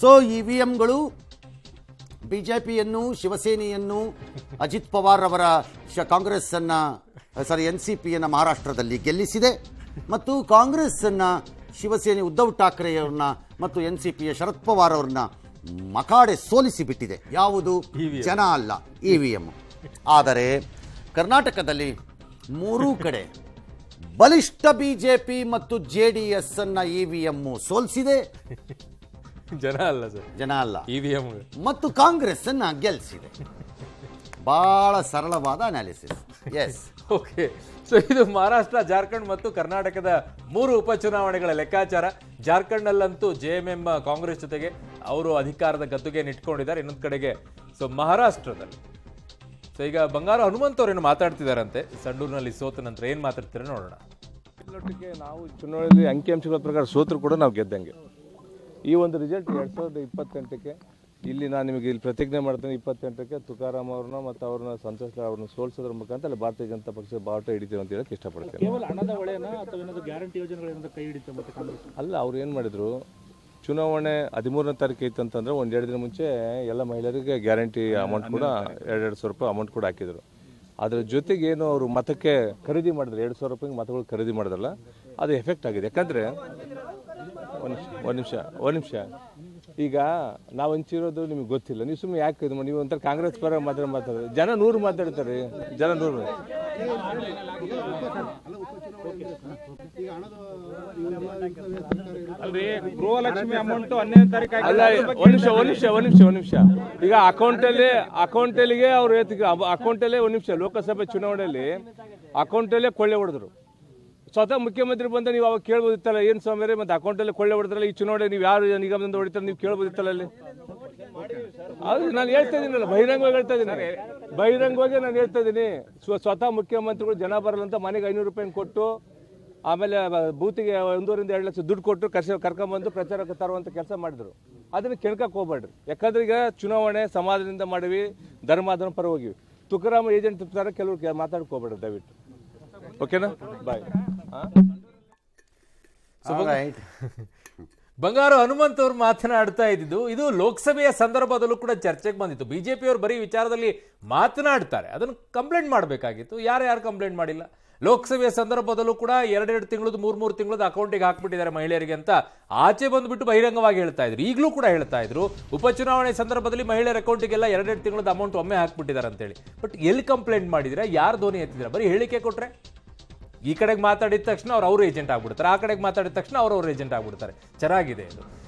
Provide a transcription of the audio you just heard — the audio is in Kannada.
ಸೊ ಇ e ವಿ ಎಂಗಳು ಬಿ ಜೆ ಪಿಯನ್ನು ಶಿವಸೇನೆಯನ್ನು ಅಜಿತ್ ಪವಾರ್ ಅವರ ಶ ಕಾಂಗ್ರೆಸ್ಸನ್ನು ಸಾರಿ ಎನ್ ಸಿ ಪಿಯನ್ನು ಮಹಾರಾಷ್ಟ್ರದಲ್ಲಿ ಗೆಲ್ಲಿಸಿದೆ ಮತ್ತು ಕಾಂಗ್ರೆಸ್ಸನ್ನು ಶಿವಸೇನೆ ಉದ್ಧವ್ ಠಾಕ್ರೆಯವ್ರನ್ನ ಮತ್ತು ಎನ್ ಸಿ ಪಿಯ ಶರದ್ ಪವಾರ್ ಅವ್ರನ್ನ ಮಕಾಡೆ ಸೋಲಿಸಿ ಬಿಟ್ಟಿದೆ ಯಾವುದು e ಜನ ಅಲ್ಲ ಇ ವಿ ಎಂ ಆದರೆ ಕರ್ನಾಟಕದಲ್ಲಿ ಮೂರೂ ಕಡೆ ಬಲಿಷ್ಠ ಬಿ ಜೆ ಪಿ ಮತ್ತು ಜೆ ಡಿ ಎಸ್ ಅನ್ನು ಇ e ವಿ ಎಂ ಸೋಲಿಸಿದೆ ಜನ ಅಲ್ಲ ಸರ್ ಜನ ಅಲ್ಲ ಇವಿಎಂ e ಮತ್ತು ಕಾಂಗ್ರೆಸ್ ಅನ್ನ ಗೆಲ್ಲಿಸಿದೆ ಬಹಳ ಸರಳವಾದ ಅನಾಲಿಸಿಸ್ ಎಸ್ ಓಕೆ ಸೊ ಇದು ಮಹಾರಾಷ್ಟ್ರ ಜಾರ್ಖಂಡ್ ಮತ್ತು ಕರ್ನಾಟಕದ ಮೂರು ಉಪಚುನಾವಣೆಗಳ ಲೆಕ್ಕಾಚಾರ ಜಾರ್ಖಂಡ್ನಲ್ಲಂತೂ ಜೆ ಎಂ ಎಂ ಕಾಂಗ್ರೆಸ್ ಜೊತೆಗೆ ಅವರು ಅಧಿಕಾರದ ಗದ್ದುಗೆ ಇಟ್ಕೊಂಡಿದ್ದಾರೆ ಇನ್ನೊಂದು ಕಡೆಗೆ ಸೊ ಮಹಾರಾಷ್ಟ್ರದಲ್ಲಿ ಸೊ ಈಗ ಬಂಗಾರ ಹನುಮಂತ್ ಅವರೇನು ಮಾತಾಡ್ತಿದಾರಂತೆ ಸಂಡೂರಿನಲ್ಲಿ ಸೋತ ನಂತರ ಏನು ಮಾತಾಡ್ತೀರ ನೋಡೋಣ ನಾವು ಚುನಾವಣೆಯಲ್ಲಿ ಅಂಕಿಅಂಶಗಳ ಪ್ರಕಾರ ಸೋತರು ಕೂಡ ನಾವು ಗೆದ್ದಂಗೆ ಈ ಒಂದು ರಿಸಲ್ಟ್ ಎರಡು ಸಾವಿರದ ಇಪ್ಪತ್ತೆಂಟಕ್ಕೆ ಇಲ್ಲಿ ನಾನು ನಿಮಗೆ ಇಲ್ಲಿ ಪ್ರತಿಜ್ಞೆ ಮಾಡ್ತೀನಿ ಇಪ್ಪತ್ತೆಂಟಕ್ಕೆ ತುಕಾರಾಮ್ ಅವ್ರನ್ನ ಮತ್ತು ಅವ್ರನ್ನ ಸಂತೋಷ್ ಅವ್ರನ್ನ ಸೋಲಿಸೋದ್ರ ಮುಖಾಂತರ ಭಾರತೀಯ ಜನತಾ ಪಕ್ಷದ ಬಾವುಟ ಹಿಡಿತೀವಿ ಅಂತ ಹೇಳಕ್ಕೆ ಇಷ್ಟಪಡ್ತೀನಿ ಅಲ್ಲ ಅವ್ರು ಏನು ಮಾಡಿದ್ರು ಚುನಾವಣೆ ಹದಿಮೂರನೇ ತಾರೀಕು ಇತ್ತು ಅಂತಂದ್ರೆ ಒಂದು ಎರಡು ದಿನ ಮುಂಚೆ ಎಲ್ಲ ಮಹಿಳೆಯರಿಗೆ ಗ್ಯಾರಂಟಿ ಅಮೌಂಟ್ ಕೂಡ ಎರಡು ಸಾವಿರ ರೂಪಾಯಿ ಅಮೌಂಟ್ ಕೂಡ ಹಾಕಿದರು ಅದರ ಜೊತೆಗೆ ಏನು ಅವರು ಮತಕ್ಕೆ ಖರೀದಿ ಮಾಡಿದ್ರು ಎರಡು ಸಾವಿರ ರೂಪಾಯಿಗೆ ಮತಗಳು ಖರೀದಿ ಮಾಡಿದ್ರಲ್ಲ ಅದು ಎಫೆಕ್ಟ್ ಆಗಿದೆ ಯಾಕಂದರೆ ಒಂದು ನಿಮಿಷ ಒಂದು ನಿಮಿಷ ನಿಮಿಷ ಈಗ ನಾವು ಹಂಚಿರೋದು ನಿಮ್ಗೆ ಗೊತ್ತಿಲ್ಲ ನೀವು ಸುಮ್ಮನೆ ಯಾಕೆ ಇದು ನೀವು ಒಂಥರ ಕಾಂಗ್ರೆಸ್ ಪರ ಮಾತ್ರ ಮಾತಾಡ್ತಾರೆ ಜನ ನೂರು ಮಾತಾಡ್ತಾರೆ ಜನ ನೂರು ಅಲ್ಲ ಒಂದು ನಿಮಿಷ ಒಂದ್ ನಿಮಿಷ ಒನ್ ನಿಮಿಷ ಒಂದು ನಿಮಿಷ ಈಗ ಅಕೌಂಟಲ್ಲಿ ಅಕೌಂಟಲ್ಲಿಗೆ ಅವ್ರು ಎತ್ತಿಗೆ ಅಕೌಂಟಲ್ಲೇ ಒಂದು ನಿಮಿಷ ಲೋಕಸಭೆ ಚುನಾವಣೆಯಲ್ಲಿ ಅಕೌಂಟಲ್ಲೇ ಕೊಳ್ಳೆ ಹೊಡೆದ್ರು ಸ್ವತಃ ಮುಖ್ಯಮಂತ್ರಿ ಬಂದ ನೀವು ಅವಾಗ ಕೇಳ್ಬೋದಿತ್ತಲ್ಲ ಏನು ಮತ್ತೆ ಅಕೌಂಟ್ ಅಲ್ಲಿ ಕೊಳ್ಳೆ ಹೊಡೆದ್ರಲ್ಲ ಈ ಚುನಾವಣೆ ನೀವು ಯಾರು ನಿಗಮದಿಂದ ಹೊಡಿತಾರೆ ನೀವು ಕೇಳ್ಬೋದಿತ್ತಲ್ಲ ಅಲ್ಲಿ ನಾನು ಹೇಳ್ತಾ ಇದ್ದೀನಲ್ಲ ಬಹಿರಂಗವಾಗಿ ಹೇಳ್ತಾ ಇದ್ದೀನಿ ಬಹಿರಂಗವಾಗಿ ನಾನು ಹೇಳ್ತಾ ಇದ್ದೀನಿ ಸ್ವತಃ ಮುಖ್ಯಮಂತ್ರಿಗಳು ಜನ ಬರಲ್ಲಂತ ಮನೆಗೆ ಐನೂರು ರೂಪಾಯಿ ಕೊಟ್ಟು ಆಮೇಲೆ ಬೂತಿಗೆ ಒಂದೂರಿಂದ ಎರಡು ಲಕ್ಷ ದುಡ್ಡು ಕೊಟ್ಟು ಕರ್ಸ ಕರ್ಕೊಂಬಂದು ಪ್ರಚಾರಕ್ಕೆ ತರುವಂಥ ಕೆಲಸ ಮಾಡಿದ್ರು ಅದನ್ನು ಕೆಣಕಕ್ಕೆ ಹೋಗ್ಬೇಡ್ರಿ ಯಾಕಂದ್ರೆ ಈಗ ಚುನಾವಣೆ ಸಮಾಜದಿಂದ ಮಾಡಿವಿ ಧರ್ಮಾದನ ಪರ ಹೋಗಿವಿ ತುಕರಾಮ ಏಜೆಂಟ್ ತರ ಕೆಲವರು ಮಾತಾಡ್ಕೋಬೇಡ್ರಿ ದಯವಿಟ್ಟು ಓಕೆನಾ ಬಾಯ್ ಬಂಗಾರು ಹನುಮಂತ್ ಅವರು ಮಾತನಾಡ್ತಾ ಇದ್ದಿದ್ದು ಇದು ಲೋಕಸಭೆಯ ಸಂದರ್ಭದಲ್ಲೂ ಕೂಡ ಚರ್ಚೆಗೆ ಬಂದಿತ್ತು ಬಿಜೆಪಿ ಅವರು ಬರೀ ವಿಚಾರದಲ್ಲಿ ಮಾತನಾಡ್ತಾರೆ ಅದನ್ನು ಕಂಪ್ಲೇಂಟ್ ಮಾಡಬೇಕಾಗಿತ್ತು ಯಾರು ಯಾರು ಕಂಪ್ಲೇಂಟ್ ಮಾಡಿಲ್ಲ ಲೋಕಸಭೆಯ ಸಂದರ್ಭದಲ್ಲೂ ಕೂಡ ಎರಡೆರಡು ತಿಂಗಳದ್ದು ಮೂರು ಮೂರು ತಿಂಗಳದ್ದು ಅಕೌಂಟಿಗೆ ಹಾಕ್ಬಿಟ್ಟಿದ್ದಾರೆ ಮಹಿಳೆಯರಿಗೆ ಅಂತ ಆಚೆ ಬಂದುಬಿಟ್ಟು ಬಹಿರಂಗವಾಗಿ ಹೇಳ್ತಾ ಇದ್ರು ಈಗಲೂ ಕೂಡ ಹೇಳ್ತಾ ಇದ್ರು ಉಪಚುನಾವಣೆ ಸಂದರ್ಭದಲ್ಲಿ ಮಹಿಳೆಯರ ಅಕೌಂಟಿಗೆಲ್ಲ ಎರಡೆರಡು ತಿಂಗಳದ್ದು ಅಮೌಂಟ್ ಒಮ್ಮೆ ಹಾಕ್ಬಿಟ್ಟಿದ್ದಾರೆ ಅಂತೇಳಿ ಬಟ್ ಎಲ್ಲಿ ಕಂಪ್ಲೇಂಟ್ ಮಾಡಿದ್ರೆ ಯಾರು ಧ್ವನಿ ಎತ್ತಿದ್ರೆ ಬರೀ ಹೇಳಿಕೆ ಕೊಟ್ರೆ ಈ ಕಡೆಗೆ ಮಾತಾಡಿದ ತಕ್ಷಣ ಅವ್ರು ಅವ್ರ ಏಜೆಂಟ್ ಆಗ್ಬಿಡ್ತಾರೆ ಆ ಕಡೆಗೆ ಮಾತಾಡಿದ ತಕ್ಷಣ ಅವ್ರವ್ರ ಏಜೆಂಟ್ ಆಗ್ಬಿಡ್ತಾರೆ ಚೆನ್ನಾಗಿದೆ ಇದು